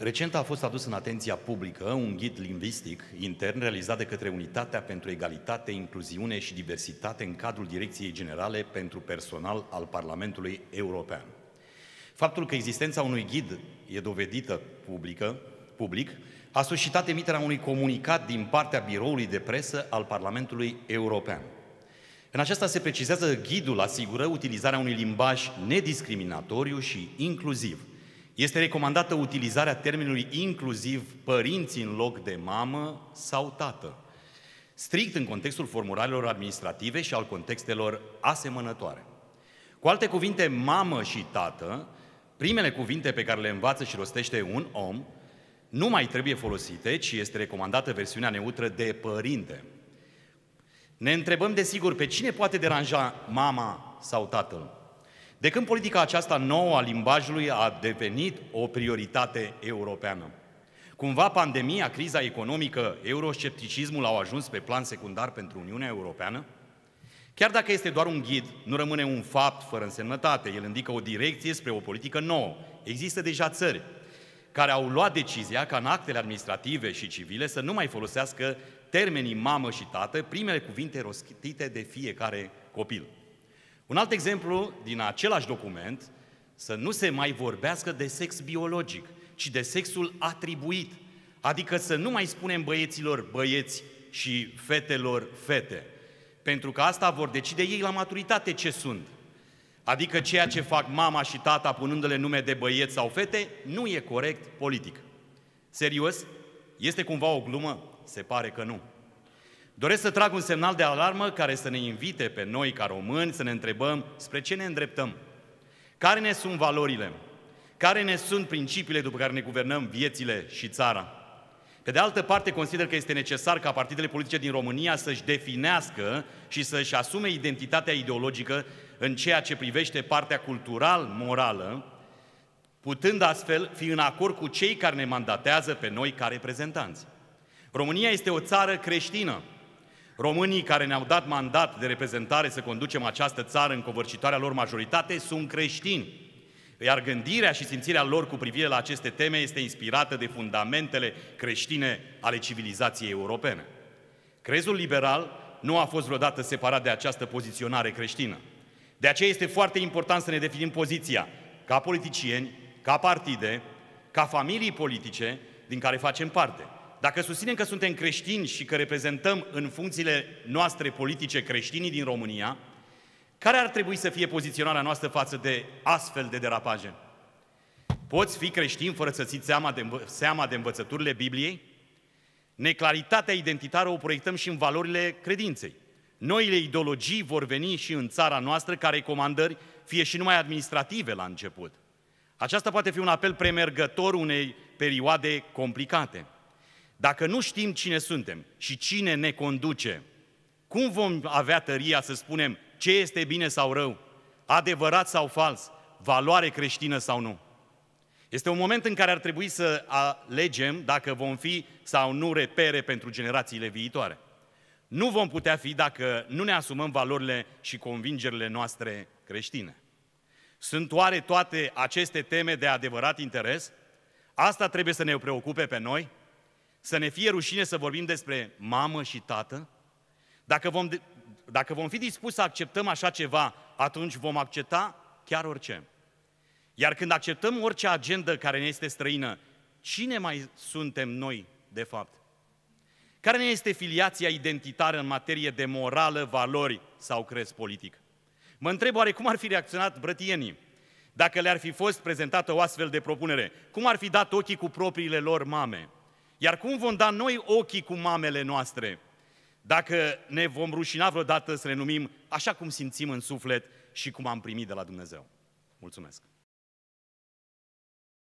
Recent a fost adus în atenția publică un ghid lingvistic intern realizat de către Unitatea pentru Egalitate, Incluziune și Diversitate în cadrul Direcției Generale pentru Personal al Parlamentului European. Faptul că existența unui ghid e dovedită publică, public a suscitat emiterea unui comunicat din partea biroului de presă al Parlamentului European. În aceasta se precizează ghidul asigură utilizarea unui limbaj nediscriminatoriu și inclusiv – este recomandată utilizarea termenului inclusiv părinți în loc de mamă sau tată, strict în contextul formularilor administrative și al contextelor asemănătoare. Cu alte cuvinte, mamă și tată, primele cuvinte pe care le învață și rostește un om, nu mai trebuie folosite, ci este recomandată versiunea neutră de părinte. Ne întrebăm desigur pe cine poate deranja mama sau tatăl. De când politica aceasta nouă a limbajului a devenit o prioritate europeană? Cumva pandemia, criza economică, euroscepticismul au ajuns pe plan secundar pentru Uniunea Europeană? Chiar dacă este doar un ghid, nu rămâne un fapt fără însemnătate. El indică o direcție spre o politică nouă. Există deja țări care au luat decizia ca în actele administrative și civile să nu mai folosească termenii mamă și tată, primele cuvinte rostite de fiecare copil. Un alt exemplu din același document, să nu se mai vorbească de sex biologic, ci de sexul atribuit. Adică să nu mai spunem băieților băieți și fetelor fete. Pentru că asta vor decide ei la maturitate ce sunt. Adică ceea ce fac mama și tata punându-le nume de băieți sau fete nu e corect politic. Serios? Este cumva o glumă? Se pare că nu. Doresc să trag un semnal de alarmă care să ne invite pe noi ca români să ne întrebăm spre ce ne îndreptăm. Care ne sunt valorile? Care ne sunt principiile după care ne guvernăm viețile și țara? Pe de altă parte, consider că este necesar ca partidele politice din România să-și definească și să-și asume identitatea ideologică în ceea ce privește partea cultural-morală, putând astfel fi în acord cu cei care ne mandatează pe noi ca reprezentanți. România este o țară creștină, Românii care ne-au dat mandat de reprezentare să conducem această țară în covârșitoarea lor majoritate sunt creștini. Iar gândirea și simțirea lor cu privire la aceste teme este inspirată de fundamentele creștine ale civilizației europene. Crezul liberal nu a fost vreodată separat de această poziționare creștină. De aceea este foarte important să ne definim poziția ca politicieni, ca partide, ca familii politice din care facem parte – dacă susținem că suntem creștini și că reprezentăm în funcțiile noastre politice creștinii din România, care ar trebui să fie poziționarea noastră față de astfel de derapaje? Poți fi creștin fără să ții seama de, învă- seama de învățăturile Bibliei? Neclaritatea identitară o proiectăm și în valorile credinței. Noile ideologii vor veni și în țara noastră ca recomandări, fie și numai administrative la început. Aceasta poate fi un apel premergător unei perioade complicate – dacă nu știm cine suntem și cine ne conduce, cum vom avea tăria să spunem ce este bine sau rău, adevărat sau fals, valoare creștină sau nu? Este un moment în care ar trebui să alegem dacă vom fi sau nu repere pentru generațiile viitoare. Nu vom putea fi dacă nu ne asumăm valorile și convingerile noastre creștine. Sunt oare toate aceste teme de adevărat interes? Asta trebuie să ne preocupe pe noi? Să ne fie rușine să vorbim despre mamă și tată? Dacă vom, dacă vom fi dispuși să acceptăm așa ceva, atunci vom accepta chiar orice. Iar când acceptăm orice agendă care ne este străină, cine mai suntem noi, de fapt? Care ne este filiația identitară în materie de morală, valori sau crez politic? Mă întreb oare cum ar fi reacționat brătienii dacă le-ar fi fost prezentată o astfel de propunere? Cum ar fi dat ochii cu propriile lor mame? Iar cum vom da noi ochii cu mamele noastre? Dacă ne vom rușina vreodată să ne numim așa cum simțim în suflet și cum am primit de la Dumnezeu. Mulțumesc!